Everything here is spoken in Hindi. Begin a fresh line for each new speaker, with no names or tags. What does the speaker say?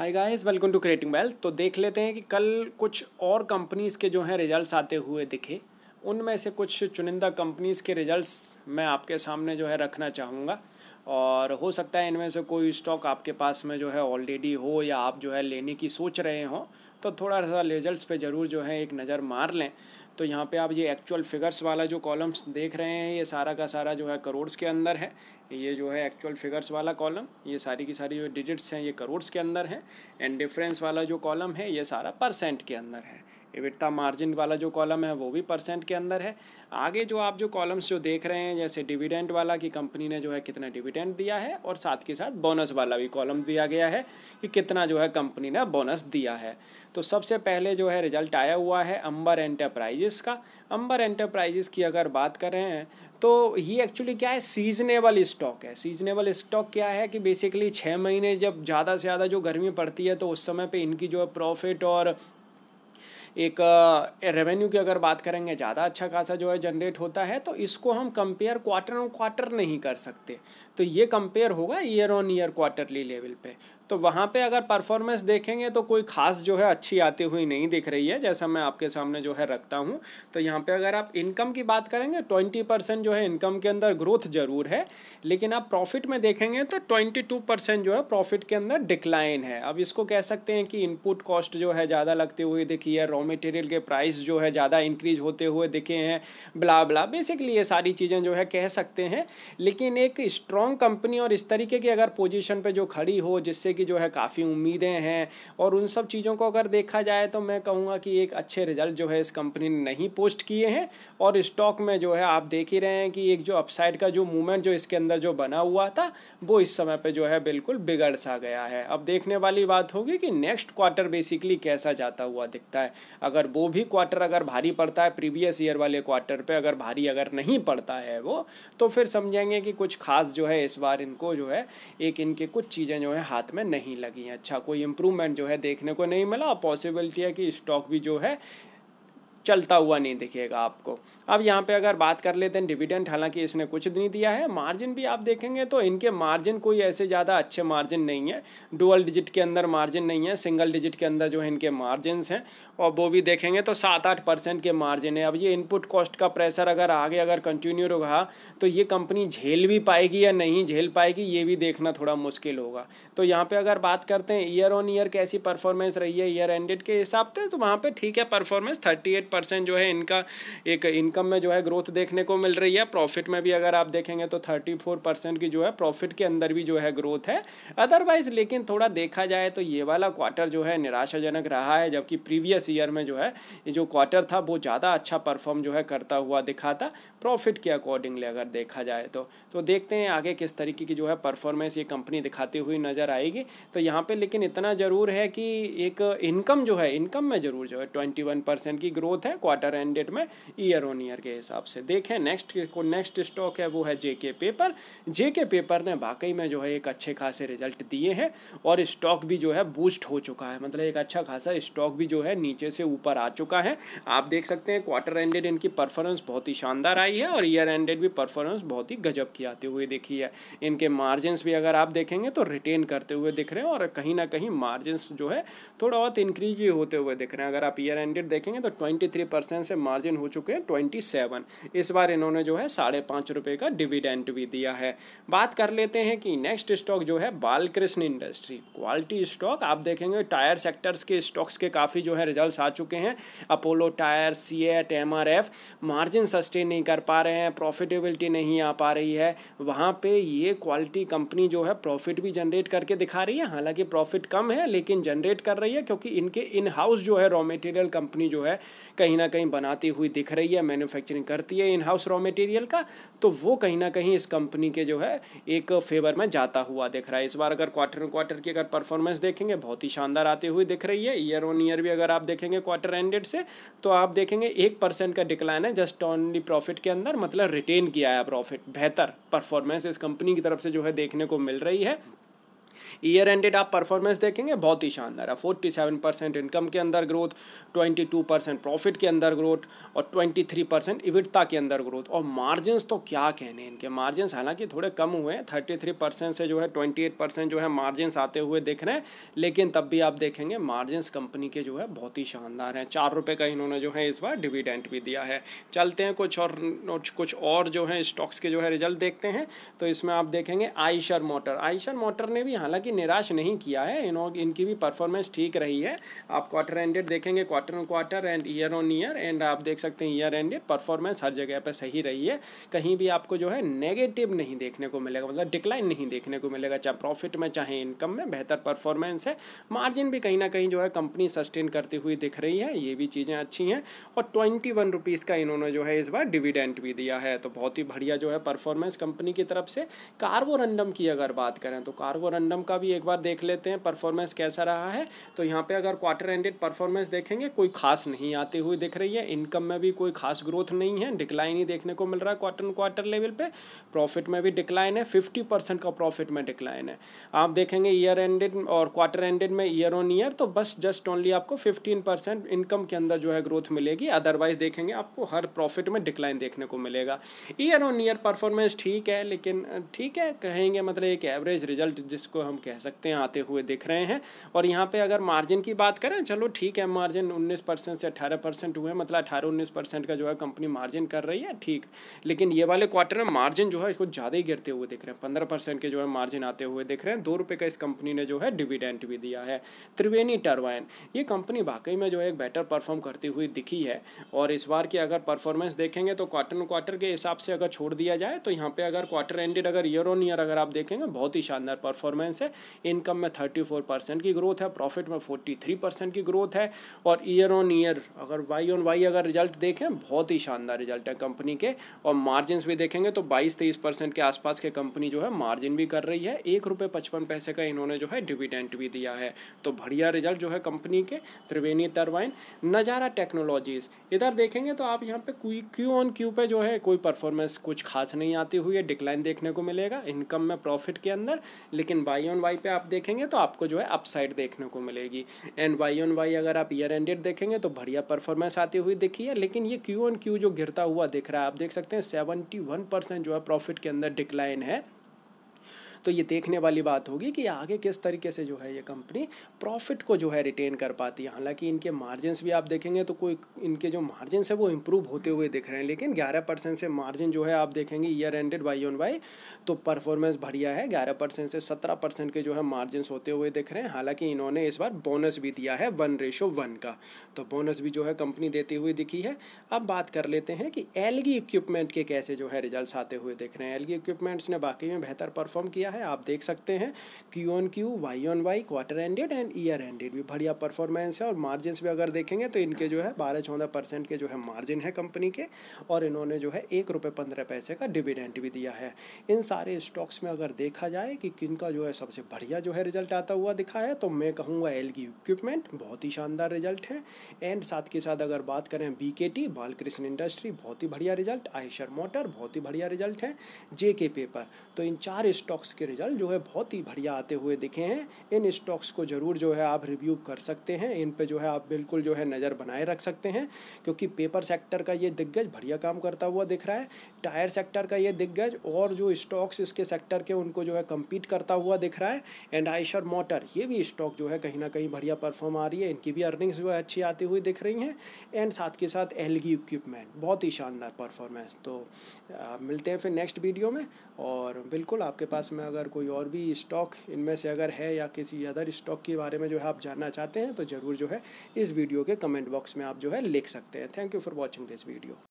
hi guys welcome to creating wealth तो देख लेते हैं कि कल कुछ और कंपनीज़ के जो हैं रिजल्ट्स आते हुए दिखे उनमें से कुछ चुनिंदा कंपनीज़ के रिजल्ट्स मैं आपके सामने जो है रखना चाहूँगा और हो सकता है इनमें से कोई स्टॉक आपके पास में जो है ऑलरेडी हो या आप जो है लेने की सोच रहे हों तो थोड़ा सा रिजल्ट्स पे ज़रूर जो है एक नज़र मार लें तो यहाँ पे आप ये एक्चुअल फिगर्स वाला जो कॉलम्स देख रहे हैं ये सारा का सारा जो है करोड़्स के अंदर है ये जो है एक्चुअल फिगर्स वाला कॉलम ये सारी की सारी जो डिजिट्स हैं ये करोड़्स के अंदर है एंड डिफरेंस वाला जो कॉलम है ये सारा परसेंट के अंदर है एबिटता मार्जिन वाला जो कॉलम है वो भी परसेंट के अंदर है आगे जो आप जो कॉलम्स जो देख रहे हैं जैसे डिविडेंड वाला कि कंपनी ने जो है कितना डिविडेंड दिया है और साथ के साथ बोनस वाला भी कॉलम दिया गया है कि कितना जो है कंपनी ने बोनस दिया है तो सबसे पहले जो है रिजल्ट आया हुआ है अंबर एंटरप्राइजेस का अंबर एंटरप्राइजेस की अगर बात कर रहे हैं तो ये एक्चुअली क्या है सीजनेबल स्टॉक है सीजनेबल स्टॉक क्या है कि बेसिकली छः महीने जब ज़्यादा से ज़्यादा जो गर्मी पड़ती है तो उस समय पे इनकी जो है प्रॉफिट और एक रेवेन्यू की अगर बात करेंगे ज़्यादा अच्छा खासा जो है जनरेट होता है तो इसको हम कंपेयर क्वार्टर ऑन क्वार्टर नहीं कर सकते तो ये कंपेयर होगा year on year quarterly level पे तो वहाँ पे अगर परफॉर्मेंस देखेंगे तो कोई ख़ास जो है अच्छी आती हुई नहीं दिख रही है जैसा मैं आपके सामने जो है रखता हूँ तो यहाँ पे अगर आप इनकम की बात करेंगे ट्वेंटी परसेंट जो है इनकम के अंदर ग्रोथ ज़रूर है लेकिन आप प्रॉफिट में देखेंगे तो ट्वेंटी टू परसेंट जो है प्रॉफिट के अंदर डिक्लाइन है अब इसको कह सकते हैं कि इनपुट कॉस्ट जो है ज़्यादा लगते हुए दिखी है रॉ मटेरियल के प्राइस जो है ज़्यादा इंक्रीज होते हुए दिखे हैं ब्ला ब्ला बेसिकली ये सारी चीज़ें जो है कह सकते हैं लेकिन एक स्ट्रॉन्ग कंपनी और इस तरीके की अगर पोजिशन पर जो खड़ी हो जिससे की जो है काफ़ी उम्मीदें हैं और उन सब चीज़ों को अगर देखा जाए तो मैं कहूँगा कि एक अच्छे रिजल्ट जो है इस कंपनी ने नहीं पोस्ट किए हैं और स्टॉक में जो है आप देख ही रहे हैं कि एक जो अपसाइड का जो मूवमेंट जो इसके अंदर जो बना हुआ था वो इस समय पर जो है बिल्कुल बिगड़ सा गया है अब देखने वाली बात होगी कि नेक्स्ट क्वार्टर बेसिकली कैसा जाता हुआ दिखता है अगर वो भी क्वार्टर अगर भारी पड़ता है प्रीवियस ईयर वाले क्वार्टर पर अगर भारी अगर नहीं पड़ता है वो तो फिर समझेंगे कि कुछ खास जो है इस बार इनको जो है एक इनके कुछ चीज़ें जो है हाथ में नहीं लगी अच्छा कोई इम्प्रूवमेंट जो है देखने को नहीं मिला पॉसिबिलिटी है कि स्टॉक भी जो है चलता हुआ नहीं दिखेगा आपको अब यहाँ पे अगर बात कर लेते हैं डिविडेंड हालांकि इसने कुछ नहीं दिया है मार्जिन भी आप देखेंगे तो इनके मार्जिन कोई ऐसे ज़्यादा अच्छे मार्जिन नहीं है डुअल डिजिट के अंदर मार्जिन नहीं है सिंगल डिजिट के अंदर जो है इनके मार्जिन हैं और वो भी देखेंगे तो सात आठ परसेंट के मार्जिन है अब ये इनपुट कॉस्ट का प्रेशर अगर आगे अगर कंटिन्यू रहा तो ये कंपनी झेल भी पाएगी या नहीं झेल पाएगी ये भी देखना थोड़ा मुश्किल होगा तो यहाँ पर अगर बात करते हैं ईयर ऑन ईयर कैसी परफॉर्मेंस रही है ईयर एंडेड के हिसाब से तो वहाँ पर ठीक है परफॉर्मेंस थर्टी एट परसेंट जो है इनका एक इनकम में जो है ग्रोथ देखने को मिल रही है प्रॉफिट में भी अगर आप देखेंगे तो थर्टी फोर परसेंट की जो है प्रॉफिट के अंदर भी जो है ग्रोथ है अदरवाइज लेकिन थोड़ा देखा जाए तो ये वाला क्वार्टर जो है निराशाजनक रहा है जबकि प्रीवियस ईयर में जो है जो क्वार्टर था वो ज़्यादा अच्छा परफॉर्म जो है करता हुआ दिखा था प्रॉफिट के अकॉर्डिंगली अगर देखा जाए तो तो देखते हैं आगे किस तरीके की जो है परफॉर्मेंस ये कंपनी दिखाती हुई नज़र आएगी तो यहाँ पे लेकिन इतना ज़रूर है कि एक इनकम जो है इनकम में ज़रूर जो है ट्वेंटी वन परसेंट की ग्रोथ ग्रोथ है क्वार्टर एंडेड में ईयर ऑन ईयर के हिसाब से देखें नेक्स्ट नेक्स्ट स्टॉक है वो है जेके पेपर जेके पेपर ने वाकई में जो है एक अच्छे खासे रिजल्ट दिए हैं और स्टॉक भी जो है बूस्ट हो चुका है मतलब एक अच्छा खासा स्टॉक भी जो है नीचे से ऊपर आ चुका है आप देख सकते हैं क्वार्टर एंडेड इनकी परफॉर्मेंस बहुत ही शानदार आई है और ईयर एंडेड भी परफॉर्मेंस बहुत ही गजब की आते हुए देखी है इनके मार्जिन्स भी अगर आप देखेंगे तो रिटेन करते हुए दिख रहे हैं और कहीं ना कहीं मार्जिन्स जो है थोड़ा बहुत इंक्रीज ही होते हुए दिख रहे हैं अगर आप ईयर एंडेड देखेंगे तो ट्वेंटी थ्री परसेंट से मार्जिन हो चुके हैं ट्वेंटी सेवन इस बार इन्होंने जो है साढ़े पाँच रुपये का डिविडेंट भी दिया है बात कर लेते हैं कि नेक्स्ट स्टॉक जो है बालकृष्ण इंडस्ट्री क्वालिटी स्टॉक आप देखेंगे टायर सेक्टर्स के स्टॉक्स के काफ़ी जो है रिजल्ट आ चुके हैं Apollo tyre CEAT MRF margin sustain नहीं कर पा रहे हैं प्रॉफिटेबिलिटी नहीं आ पा रही है वहाँ पर ये क्वालिटी कंपनी जो है प्रॉफिट भी जनरेट करके दिखा रही है हालांकि प्रॉफिट कम है लेकिन जनरेट कर रही है क्योंकि इनके इन हाउस जो है रॉ मटेरियल कंपनी जो है कहीं ना कहीं बनाती हुई दिख रही है मैन्युफैक्चरिंग करती है इन हाउस रॉ मटेरियल का तो वो कहीं ना कहीं इस कंपनी के जो है एक फेवर में जाता हुआ दिख रहा है इस बार अगर क्वार्टर क्वार्टर की अगर परफॉर्मेंस देखेंगे बहुत ही शानदार आती हुई दिख रही है ईयर ऑन ईयर भी अगर आप देखेंगे क्वार्टर एंडेड से तो आप देखेंगे एक परसेंट का डिक्लाइन है जस्ट ऑनली प्रॉफिट के अंदर मतलब रिटेन किया है प्रॉफिट बेहतर परफॉर्मेंस इस कंपनी की तरफ से जो है देखने को मिल रही है ईयर एंडेड आप परफॉर्मेंस देखेंगे बहुत ही शानदार है फोर्टी सेवन परसेंट इनकम के अंदर growth twenty two percent profit के अंदर ग्रोथ और ट्वेंटी थ्री परसेंट इविटता के अंदर ग्रोथ और मार्जिनस तो क्या कहने इनके मार्जिनस हालांकि थोड़े कम हुए हैं थर्टी थ्री परसेंट से जो है ट्वेंटी एट परसेंट जो है मार्जिनस आते हुए देख रहे हैं लेकिन तब भी आप देखेंगे मार्जिनस कंपनी के जो है बहुत ही शानदार हैं चार रुपये का इन्होंने जो है इस बार डिविडेंट भी दिया है चलते हैं कुछ और कुछ और जो है स्टॉक्स के जो है रिजल्ट देखते हैं तो इसमें आप देखेंगे आयशर मोटर आयशर मोटर ने भी हालांकि हालांकि निराश नहीं किया है इन इनकी भी परफॉर्मेंस ठीक रही है आप क्वार्टर एंडेड देखेंगे quarter on quarter end year on year end आप देख सकते हैं ईयर एंडेड परफॉर्मेंस हर जगह पर सही रही है कहीं भी आपको जो है नेगेटिव नहीं देखने को मिलेगा मतलब डिक्लाइन नहीं देखने को मिलेगा चाहे प्रॉफिट में चाहे इनकम में बेहतर परफॉर्मेंस है मार्जिन भी कहीं ना कहीं जो है कंपनी सस्टेन करती हुई दिख रही है ये भी चीज़ें अच्छी हैं और ट्वेंटी वन रुपीज़ का इन्होंने जो है इस बार डिविडेंट भी दिया है तो बहुत ही बढ़िया जो है परफॉर्मेंस कंपनी की तरफ से कार्बोरेंडम की अगर बात करें तो कार्बोरंडम का भी एक बार देख लेते हैं परफॉर्मेंस कैसा रहा है तो यहाँ पे अगर क्वार्टर एंडेड परफॉर्मेंस देखेंगे कोई खास नहीं आती हुई दिख रही है इनकम में भी कोई खास ग्रोथ नहीं है डिक्लाइन ही देखने को मिल रहा है क्वार्टर क्वार्टर लेवल पर प्रॉफिट में भी डिक्लाइन है फिफ्टी परसेंट का प्रॉफिट में डिक्लाइन है आप देखेंगे ईयर एंडेड और क्वार्टर एंडेड में ईयर ऑन ईयर तो बस जस्ट ओनली आपको फिफ्टीन परसेंट इनकम के अंदर जो है ग्रोथ मिलेगी अदरवाइज देखेंगे आपको हर प्रॉफिट में डिक्लाइन देखने को मिलेगा ईयर ऑन ईयर परफॉर्मेंस ठीक है लेकिन ठीक है कहेंगे मतलब एक एवरेज रिजल्ट जिसको हम कह सकते हैं आते हुए दिख रहे हैं और यहाँ पे अगर मार्जिन की बात करें चलो ठीक है मार्जिन उन्नीस परसेंट से 18 परसेंट हुए मतलब अठारह उन्नीस परसेंट का जो है कंपनी मार्जिन कर रही है ठीक लेकिन ये वाले क्वार्टर में मार्जिन जो है इसको ज़्यादा ही गिरते हुए दिख रहे हैं पंद्रह परसेंट के जो है मार्जिन आते हुए दिख रहे हैं दो रुपये का इस कंपनी ने जो है डिविडेंट भी दिया है त्रिवेणी टर्वाइन ये कंपनी वाकई में जो है एक बेटर परफॉर्म करती हुई दिखी है और इस बार की अगर परफॉर्मेंस देखेंगे तो क्वार्टर क्वार्टर के हिसाब से अगर छोड़ दिया जाए तो यहाँ पे अगर क्वार्टर एंडेड अगर ईयर ऑन ईयर अगर आप देखेंगे बहुत ही शानदार परफॉर्मेंस है इनकम में थर्टी फोर परसेंट की ग्रोथ है प्रॉफिट में फोर्टी थ्री परसेंट की ग्रोथ है और ईयर ऑन ईयर अगर वाई ऑन वाई अगर रिजल्ट देखें बहुत ही शानदार रिजल्ट है कंपनी के और मार्जिन भी देखेंगे तो बाईस तेईस परसेंट के आसपास के कंपनी जो है मार्जिन भी कर रही है एक रुपये पचपन पैसे का इन्होंने जो है डिविडेंट भी दिया है तो बढ़िया रिजल्ट जो है कंपनी के त्रिवेणी तरवाइन नज़ारा टेक्नोलॉजीज इधर देखेंगे तो आप यहाँ पे कोई क्यू ऑन क्यू पे जो है कोई परफॉर्मेंस कुछ खास नहीं आती हुई है डिक्लाइन देखने को मिलेगा इनकम में प्रॉफिट के अंदर लेकिन बाई ऑन ऑन वाई पे आप देखेंगे तो आपको जो है अपसाइड देखने को मिलेगी एंड वाई ऑन वाई अगर आप ईयर एंडेड देखेंगे तो बढ़िया परफॉर्मेंस आती हुई दिखी है लेकिन ये क्यू ऑन क्यू जो गिरता हुआ दिख रहा है आप देख सकते हैं सेवेंटी वन परसेंट जो है प्रॉफिट के अंदर डिक्लाइन है तो ये देखने वाली बात होगी कि आगे किस तरीके से जो है ये कंपनी प्रॉफिट को जो है रिटेन कर पाती है हालांकि इनके मार्जिनस भी आप देखेंगे तो कोई इनके जो मार्जिन है वो इम्प्रूव होते हुए दिख रहे हैं लेकिन ग्यारह परसेंट से मार्जिन जो है आप देखेंगे year ended Y on Y तो परफॉर्मेंस बढ़िया है ग्यारह परसेंट से सत्रह परसेंट के जो है मार्जिन होते हुए दिख रहे हैं हालांकि इन्होंने इस बार बोनस भी दिया है वन रेशो वन का तो बोनस भी जो है कंपनी देती हुई दिखी है अब बात कर लेते हैं कि एलगी इक्विपमेंट के कैसे जो है रिजल्ट आते हुए देख रहे हैं एलगी इक्विपमेंट्स ने बाकी में बेहतर परफॉर्म किया गया है आप देख सकते हैं Q on Q Y on Y quarter ended end year ended भी बढ़िया परफॉर्मेंस है और मार्जिन भी अगर देखेंगे तो इनके जो है बारह चौदह परसेंट के जो है मार्जिन है कंपनी के और इन्होंने जो है एक रुपये पंद्रह पैसे का डिविडेंट भी दिया है इन सारे स्टॉक्स में अगर देखा जाए कि किन का जो है सबसे बढ़िया जो है रिजल्ट आता हुआ दिखा है तो मैं कहूँगा एल की इक्विपमेंट बहुत ही शानदार रिजल्ट है एंड साथ के साथ अगर बात करें बी के टी बालकृष्ण इंडस्ट्री बहुत ही बढ़िया रिजल्ट आयशर मोटर बहुत ही बढ़िया रिजल्ट है जे के पेपर तो इन चार स्टॉक्स के रिजल्ट जो है बहुत ही बढ़िया आते हुए दिखे हैं इन स्टॉक्स को ज़रूर जो है आप रिव्यू कर सकते हैं इन पे जो है आप बिल्कुल जो है नज़र बनाए रख सकते हैं क्योंकि पेपर सेक्टर का ये दिग्गज बढ़िया काम करता हुआ दिख रहा है टायर सेक्टर का ये दिग्गज और जो स्टॉक्स इसके सेक्टर के उनको जो है कम्पीट करता हुआ दिख रहा है एंड आइशर मोटर ये भी स्टॉक जो है कहीं ना कहीं बढ़िया परफॉर्म आ रही है इनकी भी अर्निंग्स जो है अच्छी आती हुई दिख रही हैं एंड साथ के साथ एलगी इक्विपमेंट बहुत ही शानदार परफॉर्मेंस तो मिलते हैं फिर नेक्स्ट वीडियो में और बिल्कुल आपके पास मैं अगर कोई और भी स्टॉक इनमें से अगर है या किसी अदर स्टॉक के बारे में जो है आप जानना चाहते हैं तो ज़रूर जो है इस वीडियो के कमेंट बॉक्स में आप जो है लिख सकते हैं thank you for watching this video